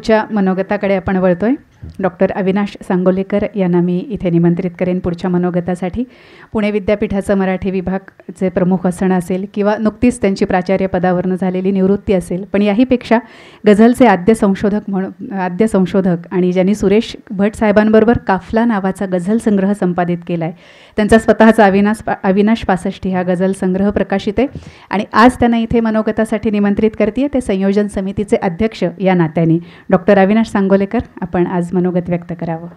पुढच्या मनोगताकडे आपण वळतोय डॉक्टर अविनाश सांगोलेकर यांना मी इथे निमंत्रित करेन पुढच्या मनोगतासाठी पुणे विद्यापीठाचं मराठी विभागचे प्रमुख असणं असेल किंवा नुकतीच त्यांची प्राचार्य पदावरनं झालेली निवृत्ती असेल पण याहीपेक्षा गझलचे आद्य संशोधक म्हणून आद्य संशोधक आणि ज्यांनी सुरेश भट साहेबांबरोबर काफला नावाचा गझल संग्रह संपादित केला आहे त्यांचा स्वतःचा अविनाश पा अविनाश पासष्टी हा गझल संग्रह प्रकाशित आहे आणि आज त्यांना इथे मनोगतासाठी निमंत्रित करते ते संयोजन समितीचे अध्यक्ष या नात्याने डॉक्टर अविनाश सांगोलेकर आपण आज मनो मनोगत व्यक्त करावं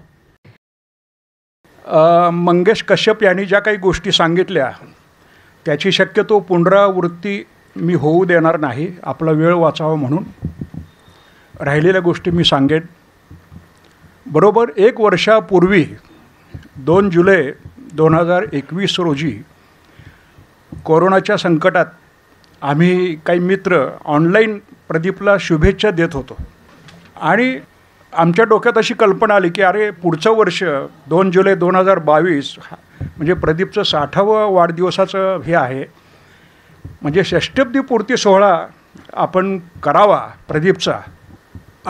मंगेश कश्यप यांनी ज्या काही गोष्टी सांगितल्या त्याची शक्यतो पुनरावृत्ती मी होऊ देणार नाही आपला वेळ वाचावा म्हणून राहिलेल्या गोष्टी मी सांगेन बरोबर एक वर्षापूर्वी दोन जुलै दोन हजार एकवीस रोजी कोरोनाच्या संकटात आम्ही काही मित्र ऑनलाईन प्रदीपला शुभेच्छा देत होतो आणि आमच्या डोक्यात अशी कल्पना आली की अरे पुढचं वर्ष दोन जुलै दोन हजार बावीस म्हणजे प्रदीपचं साठावं वाढदिवसाचं हे आहे म्हणजे षष्टब्दी पूर्ती सोहळा आपण करावा प्रदीपचा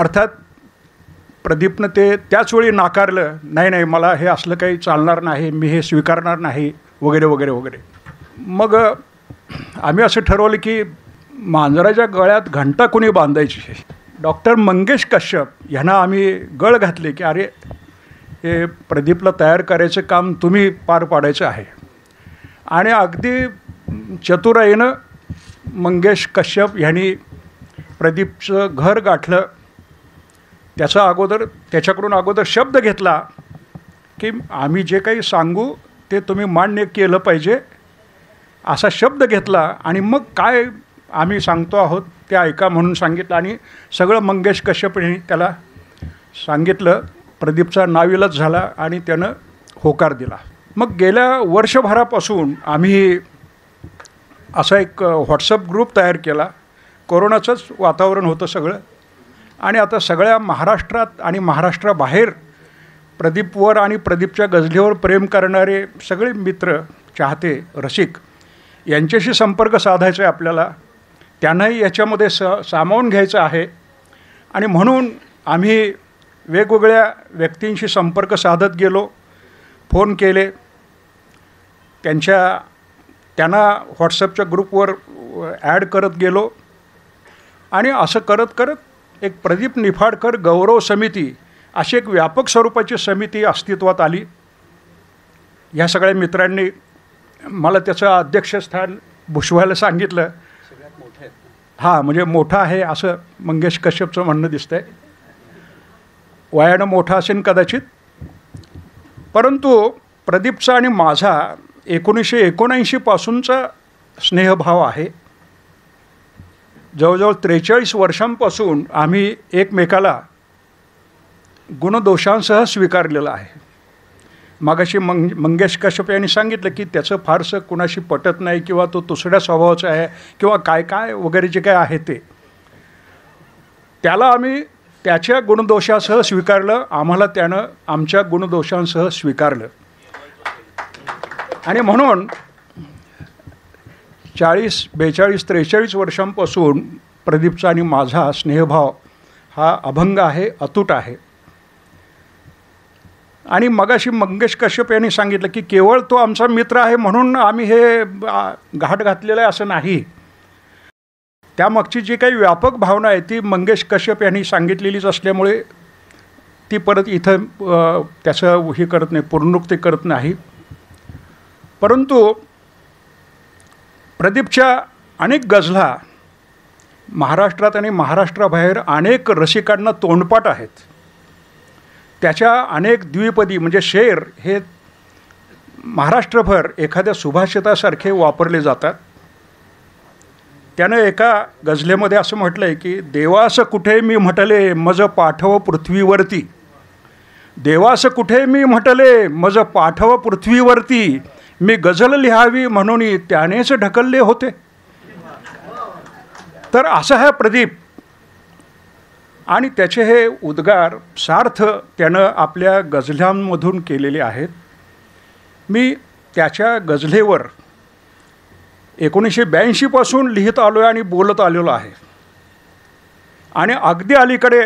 अर्थात प्रदीपनं ते त्याचवेळी नाकारलं नाही नाही मला हे असलं काही चालणार नाही मी हे स्वीकारणार नाही वगैरे वगैरे वगैरे मग आम्ही असं ठरवलं की मांजराच्या गळ्यात घंटा कोणी बांधायची डॉक्टर मंगेश कश्यप यांना आम्ही गळ घातले की अरे हे प्रदीपला तयार करायचं काम तुम्ही पार पाडायचं आहे आणि अगदी चतुराईनं मंगेश कश्यप ह्यांनी प्रदीपचं घर गाठलं त्याचा अगोदर त्याच्याकडून अगोदर शब्द घेतला की आम्ही जे काही सांगू ते तुम्ही मान्य केलं पाहिजे असा शब्द घेतला आणि मग काय आम्ही सांगतो आहोत ते ऐका म्हणून सांगितलं आणि सगळं मंगेश कश्यपने त्याला सांगितलं प्रदीपचा नाविलच झाला आणि त्यानं होकार दिला मग गेल्या वर्षभरापासून आम्ही असा एक व्हॉट्सअप ग्रुप तयार केला कोरोनाचंच वातावरण होतं सगळं आणि आता सगळ्या महाराष्ट्रात आणि महाराष्ट्राबाहेर प्रदीपवर आणि प्रदीपच्या गझलेवर प्रेम करणारे सगळे मित्र चाहते रसिक यांच्याशी संपर्क साधायचा आहे आपल्याला त्यांनाही याच्यामध्ये स सामावून घ्यायचं आहे आणि म्हणून आम्ही वेगवेगळ्या व्यक्तींशी संपर्क साधत गेलो फोन केले त्यांच्या त्यांना व्हॉट्सअपच्या ग्रुपवर ॲड करत गेलो आणि असं करत करत एक प्रदीप निफाडकर गौरव समिती अशी एक व्यापक स्वरूपाची समिती अस्तित्वात आली ह्या सगळ्या मित्रांनी मला त्याचं अध्यक्षस्थान भुषवायला सांगितलं हा म्हणजे मोठा आहे असं मंगेश कश्यपचं म्हणणं दिसतंय वयानं मोठा असेल कदाचित परंतु प्रदीपचा आणि माझा एकोणीसशे एकोणऐंशीपासूनचा स्नेहभाव आहे जवळजवळ त्रेचाळीस वर्षांपासून आम्ही एकमेकाला गुणदोषांसह स्वीकारलेलं आहे मागाशी मंग मंगेश कश्यप यांनी सांगितलं की त्याचं फारसं कुणाशी पटत नाही किंवा तो दुसऱ्या स्वभावाचा आहे किंवा काय काय वगैरे जे काय आहे ते त्याला आम्ही त्याच्या गुणदोषासह स्वीकारलं आम्हाला त्यानं आमच्या गुणदोषांसह स्वीकारलं आणि म्हणून चाळीस बेचाळीस त्रेचाळीस वर्षांपासून प्रदीपचा आणि माझा स्नेहभाव हा अभंग आहे अतूट आहे आणि मगाशी मंगेश कश्यप यांनी सांगितलं की केवळ तो आमचा मित्र आहे म्हणून आम्ही हे घाट घातलेलं आहे असं नाही त्यामागची जी काही व्यापक भावना आहे ती मंगेश कश्यप यांनी सांगितलेलीच असल्यामुळे ती परत इथं त्याचं हे करत नाही पूर्णुक्ती करत नाही परंतु प्रदीपच्या अनेक गझला महाराष्ट्रात आणि महाराष्ट्राबाहेर अनेक रसिकांना तोंडपाठ आहेत त्याच्या अनेक द्विपदी म्हणजे शेर हे महाराष्ट्रभर एखाद्या सुभाषितासारखे वापरले जातात त्यानं एका गझलेमध्ये असं म्हटलं आहे की देवास कुठे मी म्हटले मज पाठव पृथ्वीवरती देवास कुठे मी म्हटले मज पाठव पृथ्वीवरती मी गझल लिहावी म्हणून त्यानेच ढकलले होते तर असं हा प्रदीप आणि त्याचे हे उद्गार सार्थ त्यानं आपल्या गझल्यांमधून केलेले आहेत मी त्याच्या गझलेवर एकोणीसशे ब्याऐंशीपासून लिहित आलो आहे आणि बोलत आलेलो आहे आणि अगदी अलीकडे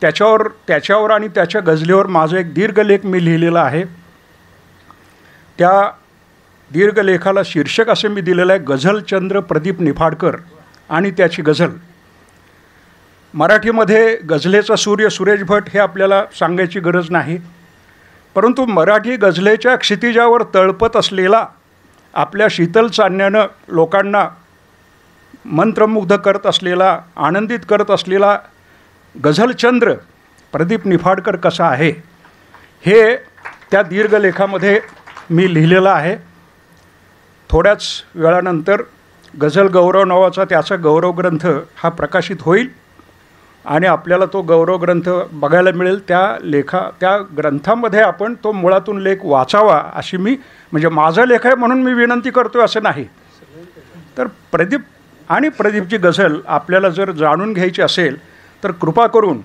त्याच्यावर त्याच्यावर आणि त्याच्या गझलेवर माझं एक दीर्घलेख मी लिहिलेला आहे त्या दीर्घलेखाला शीर्षक असे मी दिलेलं आहे गझलचंद्र प्रदीप निफाडकर आणि त्याची गझल मराठीमध्ये गझलेचा सूर्य सुरेश भट हे आपल्याला सांगायची गरज नाही परंतु मराठी गझलेच्या क्षितिजावर तळपत असलेला आपल्या शीतल चांदण्यानं लोकांना मंत्रमुग्ध करत असलेला आनंदित करत असलेला गझलचंद्र प्रदीप निफाडकर कसा आहे हे त्या दीर्घलेखामध्ये मी लिहिलेलं आहे थोड्याच वेळानंतर गझल गौरव नावाचा त्याचा गौरवग्रंथ हा प्रकाशित होईल आणि आपल्याला तो गौरव ग्रंथ बघायला मिळेल त्या लेखा त्या ग्रंथामध्ये आपण तो मुळातून लेख वाचावा अशी मी म्हणजे माझा लेख आहे म्हणून मी विनंती करतो असं नाही तर प्रदीप आणि प्रदीपची गझल आपल्याला जर जाणून घ्यायची असेल तर कृपा करून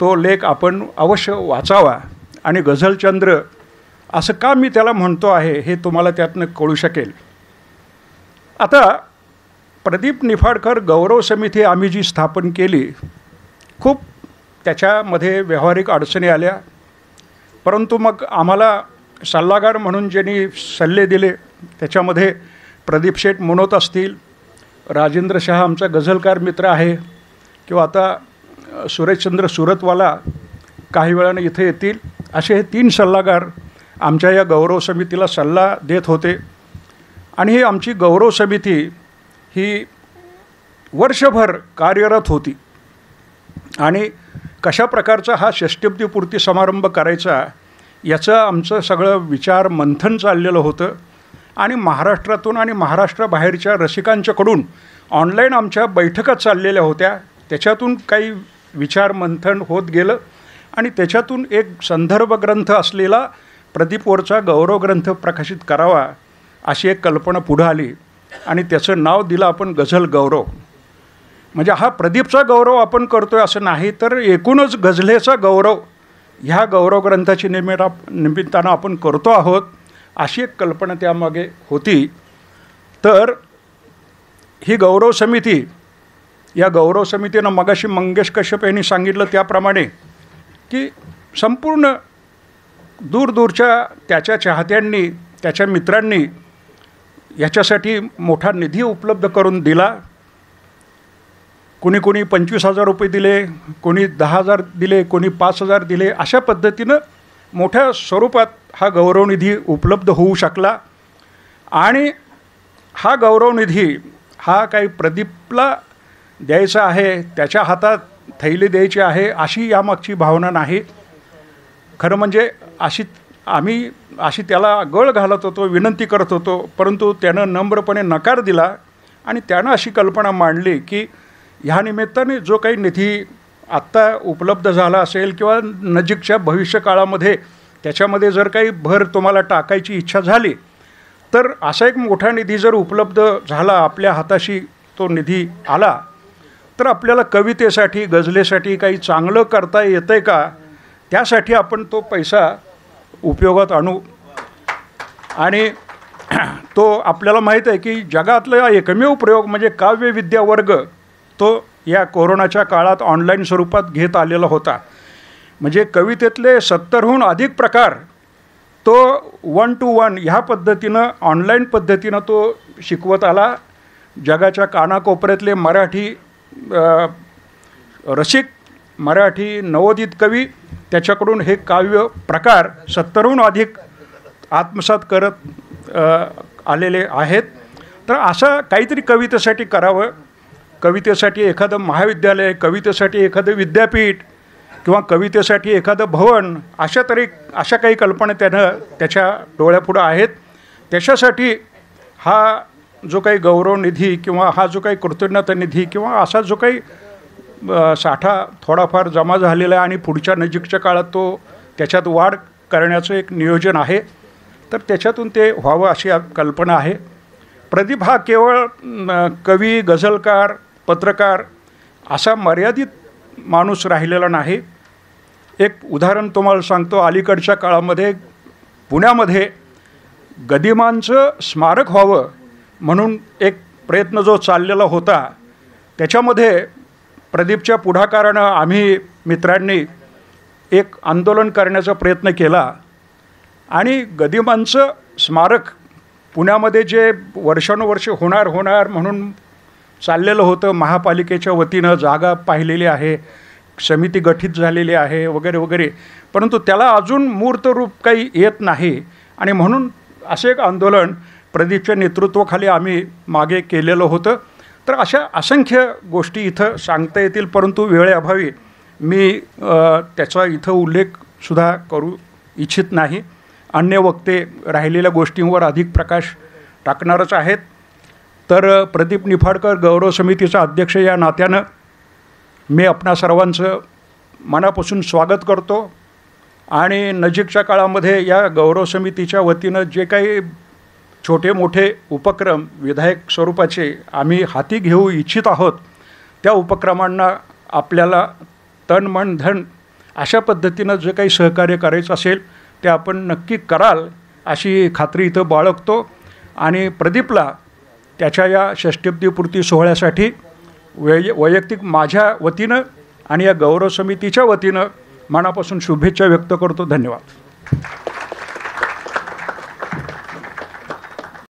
तो लेख आपण अवश्य वाचावा आणि गझलचंद्र असं का मी त्याला म्हणतो आहे हे तुम्हाला त्यातनं कळू शकेल आता प्रदीप निफाडकर गौरव समिती आम्ही जी स्थापन केली खूप त्याच्यामध्ये व्यावहारिक अडचणी आल्या परंतु मग आम्हाला सल्लागार म्हणून ज्यांनी सल्ले दिले त्याच्यामध्ये प्रदीप शेठ मनोत असतील राजेंद्र शहा आमचा गझलकार मित्र आहे किंवा आता सुरेशचंद्र सुरतवाला काही वेळानं इथे येतील असे हे तीन सल्लागार आमच्या या गौरव समितीला सल्ला देत होते आणि ही आमची गौरव समिती ही वर्षभर कार्यरत होती आणि कशा प्रकारचा हा षष्ट्यब्दीपूर्ती समारंभ करायचा याचं आमचं सगळं विचार मंथन चाललेलं होतं आणि महाराष्ट्रातून आणि महाराष्ट्राबाहेरच्या रसिकांच्याकडून ऑनलाईन आमच्या बैठका चाललेल्या होत्या त्याच्यातून काही विचार मंथन होत गेलं आणि त्याच्यातून एक संदर्भ ग्रंथ असलेला प्रदीपवरचा गौरव ग्रंथ प्रकाशित करावा अशी एक कल्पना पुढं आली आणि त्याचं नाव दिलं आपण गझल गौरव म्हणजे हा प्रदीपचा गौरव आपण करतो आहे असं नाही तर एकूणच गझलेचा गौरव ह्या गौरव ग्रंथाची निमित्त निमित्तानं आपण करतो आहोत अशी एक कल्पना त्यामागे होती तर ही गौरव समिती या गौरव समितीनं मगाशी मंगेश कश्यप यांनी सांगितलं त्याप्रमाणे की संपूर्ण दूरदूरच्या त्याच्या चाहत्यांनी त्याच्या मित्रांनी याच्यासाठी मोठा निधी उपलब्ध करून दिला कोणी कोणी पंचवीस हजार रुपये दिले कोणी दहा हजार दिले कोणी पाच हजार दिले अशा पद्धतीनं मोठ्या स्वरूपात हा गौरव निधी उपलब्ध होऊ शकला आणि हा गौरव निधी हा काही प्रदीपला द्यायचा आहे त्याच्या हातात थैली द्यायची आहे अशी यामागची भावना नाही खरं म्हणजे अशी आम्ही अशी त्याला गळ घालत होतो विनंती करत होतो परंतु त्यानं नम्रपणे नकार दिला आणि त्यानं अशी कल्पना मांडली की ह्या निमित्ताने जो काही निधी आत्ता उपलब्ध झाला असेल किंवा नजीकच्या भविष्यकाळामध्ये त्याच्यामध्ये जर काही भर तुम्हाला टाकायची इच्छा झाली तर असा एक मोठा निधी जर उपलब्ध झाला आपल्या हाताशी तो निधी आला तर आपल्याला कवितेसाठी गजलेसाठी काही चांगलं करता येतं आहे का त्यासाठी आपण तो पैसा उपयोगात आणू आणि तो आपल्याला माहीत आहे की जगातला एकमेव प्रयोग म्हणजे काव्य वर्ग तो या कोरोनाच्या काळात ऑनलाईन स्वरूपात घेत आलेला होता म्हणजे कवितेतले सत्तरहून अधिक प्रकार तो वन टू वन ह्या पद्धतीनं ऑनलाईन पद्धतीनं तो शिकवत आला जगाच्या कानाकोपऱ्यातले मराठी रसिक मराठी नवोदित कवी त्याच्याकडून हे काव्य प्रकार सत्तरहून अधिक आत्मसात करत आलेले आहेत तर असं काहीतरी कवितेसाठी करावं कवितेसाठी एखादं महाविद्यालय कवितेसाठी एखादं विद्यापीठ किंवा कवितेसाठी एखादं भवन अशा तरी अशा काही कल्पना त्यानं त्याच्या डोळ्यापुढं आहेत त्याच्यासाठी हा जो काही गौरव निधी किंवा हा जो काही कृतज्ञता निधी किंवा असा जो काही साठा थोडाफार जमा झालेला आहे आणि पुढच्या नजीकच्या काळात तो त्याच्यात वाढ करण्याचं एक नियोजन आहे तर त्याच्यातून ते व्हावं अशी कल्पना आहे प्रदीप हा केवळ कवी गझलकार पत्रकार असा मर्यादित माणूस राहिलेला नाही एक उदाहरण तुम्हाला सांगतो अलीकडच्या काळामध्ये पुण्यामध्ये गदिमांचं स्मारक व्हावं म्हणून एक प्रयत्न जो चाललेला होता त्याच्यामध्ये प्रदीपच्या पुढाकारानं आम्ही मित्रांनी एक आंदोलन करण्याचा प्रयत्न केला आणि गदिमांचं स्मारक पुण्यामध्ये जे वर्षानुवर्ष होणार होणार म्हणून चाललेलं होतं महापालिकेच्या वतीनं जागा पाहिलेली आहे समिती गठीत झालेली आहे वगैरे वगैरे परंतु त्याला अजून मूर्तरूप काही येत नाही आणि म्हणून असे एक आंदोलन प्रदीपच्या नेतृत्वाखाली आम्ही मागे केलेलं होतं तर अशा असंख्य गोष्टी इथं सांगता येतील परंतु वेळेअभावी मी त्याचा इथं उल्लेखसुद्धा करू इच्छित नाही अन्य वक्ते राहिलेल्या गोष्टींवर अधिक प्रकाश टाकणारच आहेत तर प्रदीप निफाडकर गौरव समितीचा अध्यक्ष या नात्यानं मी आपणा सर्वांचं मनापासून स्वागत करतो आणि नजीकच्या काळामध्ये या गौरव समितीच्या वतीनं जे काही छोटे मोठे उपक्रम विधायक स्वरूपाचे आम्ही हाती घेऊ इच्छित आहोत त्या उपक्रमांना आपल्याला तन मन धन अशा पद्धतीनं जे काही सहकार्य करायचं असेल ते आपण नक्की कराल अशी खात्री इथं बाळगतो आणि प्रदीपला त्याच्या या षष्ट्यब्दीपूर्ती सोहळ्यासाठी वै वैयक्तिक माझ्या वतीनं आणि या गौरव समितीच्या वतीनं मनापासून शुभेच्छा व्यक्त करतो धन्यवाद